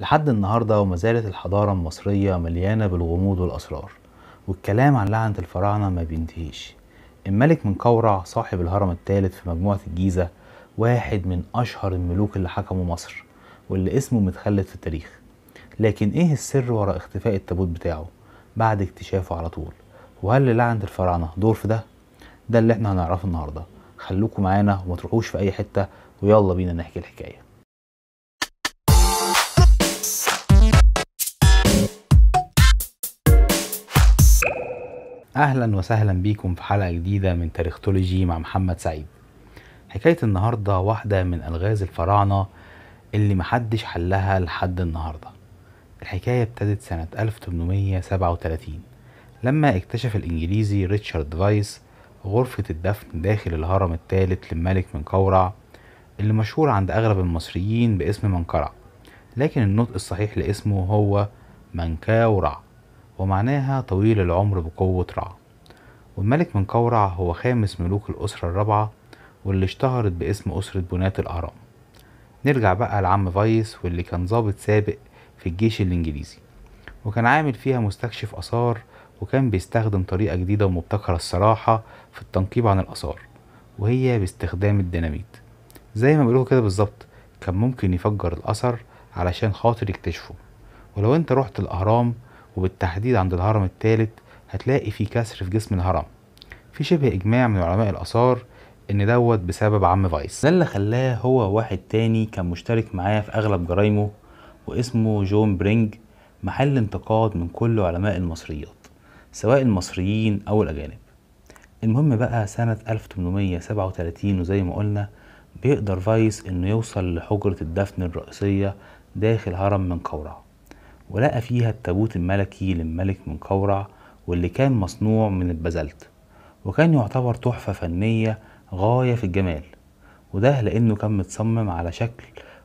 لحد النهاردة وما زالت الحضارة المصرية مليانة بالغموض والأسرار والكلام عن لعنة الفراعنة ما بينتهيش الملك من قورع صاحب الهرم الثالث في مجموعة الجيزة واحد من أشهر الملوك اللي حكموا مصر واللي اسمه متخلد في التاريخ لكن ايه السر وراء اختفاء التابوت بتاعه بعد اكتشافه على طول وهل للعنة الفراعنة دور في ده؟ ده اللي احنا هنعرفه النهارده خلوكم معانا وما تروحوش في اي حته ويلا بينا نحكي الحكايه أهلا وسهلا بيكم في حلقة جديدة من تاريختولوجي مع محمد سعيد حكاية النهاردة واحدة من ألغاز الفراعنة اللي محدش حلها لحد النهاردة الحكاية ابتدت سنة 1837 لما اكتشف الإنجليزي ريتشارد فايس غرفة الدفن داخل الهرم الثالث للملك منقورع اللي مشهور عند أغلب المصريين باسم منقرع لكن النطق الصحيح لاسمه هو منكاورع ومعناها طويل العمر بقوة رع والملك من قورع هو خامس ملوك الأسرة الرابعة واللي اشتهرت باسم أسرة بناة الأهرام نرجع بقى لعم فايس واللي كان ضابط سابق في الجيش الإنجليزي وكان عامل فيها مستكشف آثار وكان بيستخدم طريقة جديدة ومبتكرة الصراحة في التنقيب عن الآثار وهي باستخدام الديناميت زي ما بيقولوا كده بالظبط كان ممكن يفجر الأثر علشان خاطر يكتشفه ولو انت رحت الأهرام وبالتحديد عند الهرم الثالث هتلاقي في كسر في جسم الهرم في شبه إجماع من علماء الآثار إن دوت بسبب عم فايس ده اللي خلاه هو واحد تاني كان مشترك معاه في أغلب جرايمه واسمه جون برينج محل انتقاد من كل علماء المصريات سواء المصريين أو الأجانب المهم بقى سنة 1837 وزي ما قلنا بيقدر فايس إنه يوصل لحجرة الدفن الرئيسية داخل هرم من قورع ولقى فيها التابوت الملكي للملك من كورع واللي كان مصنوع من البازلت وكان يعتبر تحفة فنية غاية في الجمال وده لأنه كان متصمم على شكل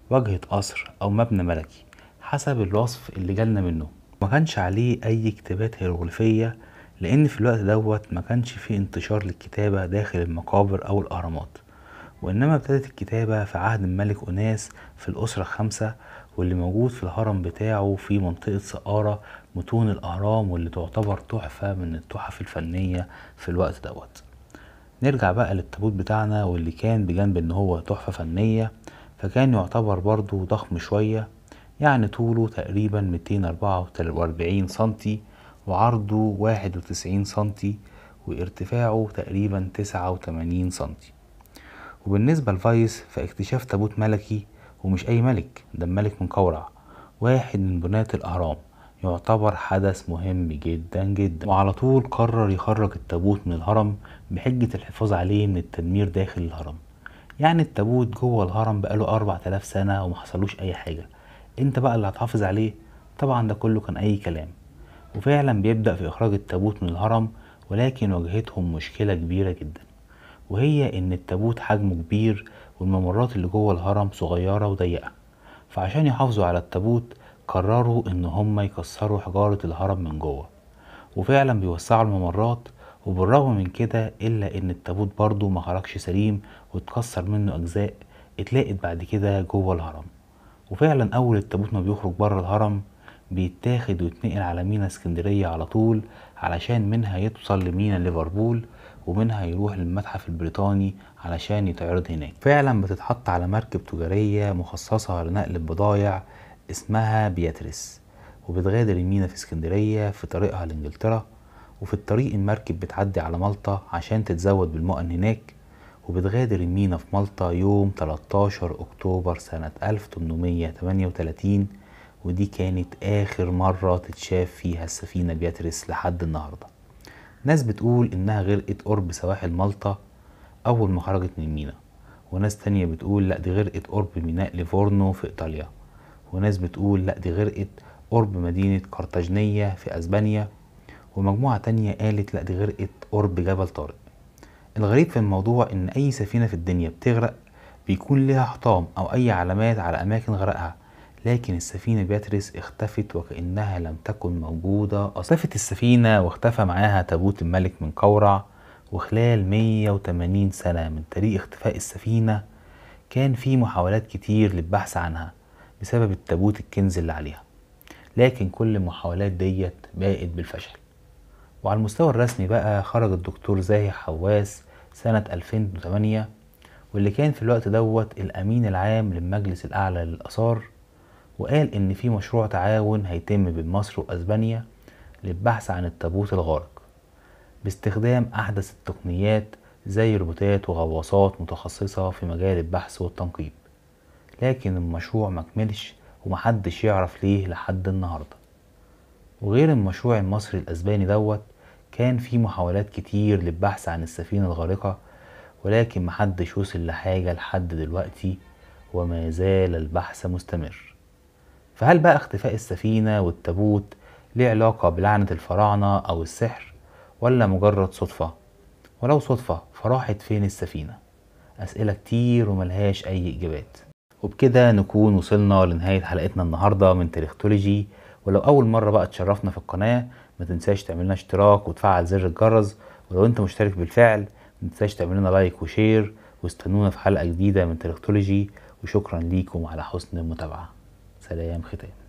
وجهة قصر أو مبنى ملكي حسب الوصف اللي جالنا منه ما كانش عليه أي كتابات هيروغليفية لأن في الوقت دوت ما كانش فيه انتشار للكتابة داخل المقابر أو الأهرامات وإنما ابتدت الكتابة في عهد الملك أناس في الأسرة الخامسة واللي موجود في الهرم بتاعه في منطقة سقارة متون الأهرام واللي تعتبر تحفة من التحف الفنية في الوقت دوت نرجع بقى للتابوت بتاعنا واللي كان بجانب ان هو تحفة فنية فكان يعتبر برضو ضخم شوية يعني طوله تقريبا 244 سنتي وعرضه 91 سنتي وارتفاعه تقريبا 89 سنتي وبالنسبة لفايس فاكتشاف تابوت ملكي ومش أي ملك ده الملك من قورع واحد من بناة الأهرام يعتبر حدث مهم جدا جدا وعلى طول قرر يخرج التابوت من الهرم بحجة الحفاظ عليه من التدمير داخل الهرم يعني التابوت جوه الهرم بقاله آلاف سنة ومحصلوش أي حاجة انت بقى اللي هتحافظ عليه طبعا ده كله كان أي كلام وفعلا بيبدأ في إخراج التابوت من الهرم ولكن واجهتهم مشكلة كبيرة جدا وهي إن التابوت حجمه كبير والممرات اللي جوه الهرم صغيرة وضيقة فعشان يحافظوا على التابوت قرروا ان هم يكسروا حجارة الهرم من جوه وفعلا بيوسعوا الممرات وبالرغم من كده الا ان التابوت برضو ما خرجش سليم واتكسر منه اجزاء اتلاقت بعد كده جوه الهرم وفعلا اول التابوت ما بيخرج بره الهرم بيتاخد ويتنقل على مينا اسكندرية على طول علشان منها يوصل لمينا ليفربول ومنها يروح للمتحف البريطاني علشان يتعرض هناك فعلا بتتحط على مركب تجارية مخصصة لنقل البضايع اسمها بياتريس وبتغادر المينا في اسكندرية في طريقها لإنجلترا وفي الطريق المركب بتعدي على مالطا عشان تتزود بالمؤن هناك وبتغادر المينا في مالطا يوم 13 أكتوبر سنة 1838 ودي كانت آخر مرة تتشاف فيها السفينة بياتريس لحد النهارده ناس بتقول إنها غرقت قرب سواحل مالطا أول ما خرجت من مينا وناس تانية بتقول لأ دي غرقت قرب ميناء ليفورنو في إيطاليا وناس بتقول لأ دي غرقت قرب مدينة قرطاجنية في أسبانيا ومجموعة تانية قالت لأ دي غرقت قرب جبل طارق الغريب في الموضوع إن أي سفينة في الدنيا بتغرق بيكون لها حطام أو أي علامات على أماكن غرقها لكن السفينة بياتريس اختفت وكأنها لم تكن موجودة اختفت السفينة واختفى معاها تابوت الملك من قورع وخلال 180 سنة من طريق اختفاء السفينة كان في محاولات كتير للبحث عنها بسبب التابوت الكنز اللي عليها لكن كل المحاولات ديت باءت بالفشل وعلى المستوى الرسمي بقى خرج الدكتور زاهي حواس سنة 2008 واللي كان في الوقت دوت الأمين العام للمجلس الأعلى للآثار وقال إن في مشروع تعاون هيتم بين مصر وأسبانيا للبحث عن التابوت الغارق باستخدام أحدث التقنيات زي روبوتات وغواصات متخصصة في مجال البحث والتنقيب لكن المشروع مكملش ومحدش يعرف ليه لحد النهاردة وغير المشروع المصري الأسباني دوت كان في محاولات كتير للبحث عن السفينة الغارقة ولكن محدش وصل لحاجة لحد دلوقتي وما زال البحث مستمر فهل بقى اختفاء السفينة والتابوت ليه علاقة بلعنة الفراعنة أو السحر ولا مجرد صدفة؟ ولو صدفة فراحت فين السفينة؟ أسئلة كتير وملهاش أي إجابات وبكده نكون وصلنا لنهاية حلقتنا النهاردة من تاريختولوجي ولو أول مرة بقى تشرفنا في القناة ما تنساش تعملنا اشتراك وتفعل زر الجرس ولو أنت مشترك بالفعل ما تنساش تعملنا لايك وشير واستنونا في حلقة جديدة من تاريختولوجي وشكرا ليكم على حسن المتابعه سلام ختام